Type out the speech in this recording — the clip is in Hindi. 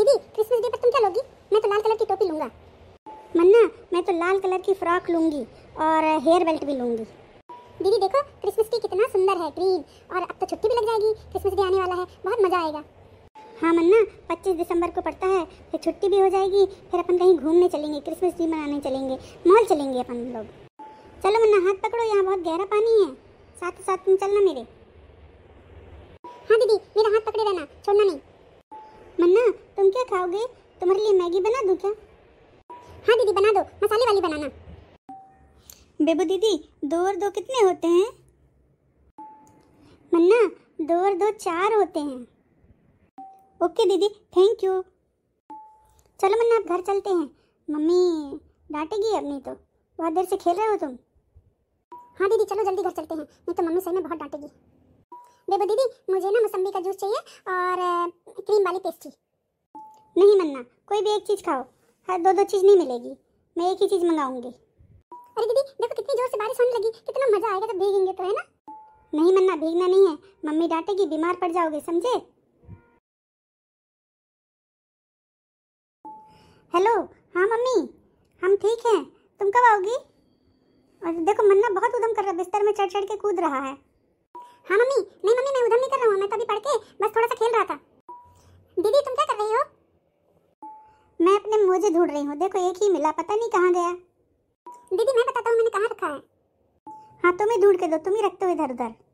दीदी क्रिसमस डे पर तुम क्या लोगी मैं तो लाल कलर की टोपी लूंगा मन्ना मैं तो लाल कलर की फ्रॉक लूंगी और हेयर बेल्ट भी लूंगी दीदी देखो क्रिसमस डे कितना सुंदर है ग्रीन और अब तो छुट्टी भी लग जाएगी क्रिसमस डे आने वाला है बहुत मज़ा आएगा हाँ मन्ना पच्चीस दिसंबर को पड़ता है फिर छुट्टी भी हो जाएगी फिर अपन कहीं घूमने चलेंगे क्रिसमस डे मनाने चलेंगे मॉल चलेंगे अपन लोग चलो मन्ना हाथ पकड़ो यहाँ बहुत गहरा पानी है साथ साथ तुम चलना मेरे हाँ दीदी मेरा हाथ पकड़े रहना छोड़ना नहीं मन्ना तुम क्या खाओगे तुम्हारे लिए मैगी बना दूँ क्या हाँ दीदी बना दो मसाले वाली बनाना बेबू दीदी दो और दो कितने होते हैं मन्ना दो और दो चार होते हैं ओके दीदी थैंक यू चलो मन्ना आप घर चलते हैं मम्मी डांटेगी अब नहीं तो बहुत देर से खेल रहे हो तुम हाँ दीदी चलो जल्दी घर चलते हैं नहीं तो मम्मी सही में बहुत डांटेगी बेबो दीदी मुझे ना मौसम्बी का जूस चाहिए और क्रीम वाली पेस्ट्री नहीं मन्ना कोई भी एक चीज़ खाओ हर दो दो चीज़ नहीं मिलेगी मैं एक ही चीज़ मंगाऊंगी अरे दीदी देखो कितनी जोर से बारिश होने लगी कितना मज़ा आएगा तो भीगेंगे तो है ना नहीं मन्ना भीगना नहीं है मम्मी डांटेगी बीमार पड़ जाओगे समझे हेलो हाँ मम्मी हम ठीक हैं तुम कब आओगी और देखो मन्ना बहुत उधम कर रहा है बिस्तर में चढ़ चढ़ के कूद रहा है हाँ मम्मी नहीं मम्मी मैं उधम नहीं कर रहा हूँ मैं तभी तो पढ़ के मोजे ढूंढ रही हूँ देखो एक ही मिला पता नहीं कहाँ गया दीदी मैं बताता हूँ मैंने कहाँ रखा है हाँ तुम्हें ढूंढ के दो तुम ही रखते हो इधर उधर